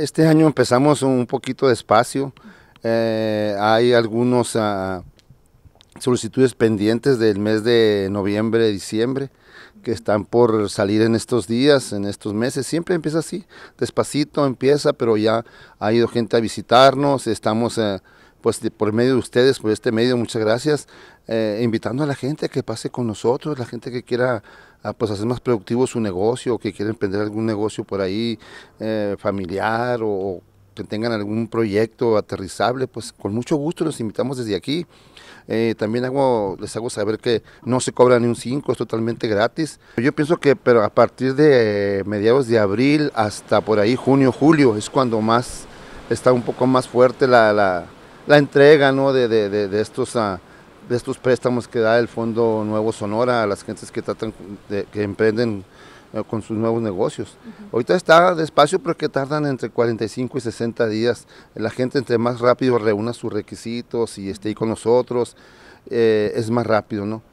Este año empezamos un poquito despacio. Eh, hay algunos ah, solicitudes pendientes del mes de noviembre, diciembre, que están por salir en estos días, en estos meses. Siempre empieza así, despacito empieza, pero ya ha ido gente a visitarnos. Estamos eh, pues por medio de ustedes, por este medio, muchas gracias, eh, invitando a la gente a que pase con nosotros, la gente que quiera ah, pues, hacer más productivo su negocio, que quiera emprender algún negocio por ahí eh, familiar o que tengan algún proyecto aterrizable, pues con mucho gusto los invitamos desde aquí. Eh, también les hago saber que no se cobra ni un 5, es totalmente gratis. Yo pienso que pero a partir de mediados de abril hasta por ahí junio, julio, es cuando más está un poco más fuerte la la entrega ¿no? de, estos, ah, de estos préstamos que da el Fondo Nuevo Sonora a las gentes que, tratan que emprenden eh, con sus nuevos negocios. Ahorita está despacio pero que tardan entre 45 y 60 días. La gente entre más rápido reúna sus requisitos y esté ahí con nosotros, eh, es más rápido, ¿no?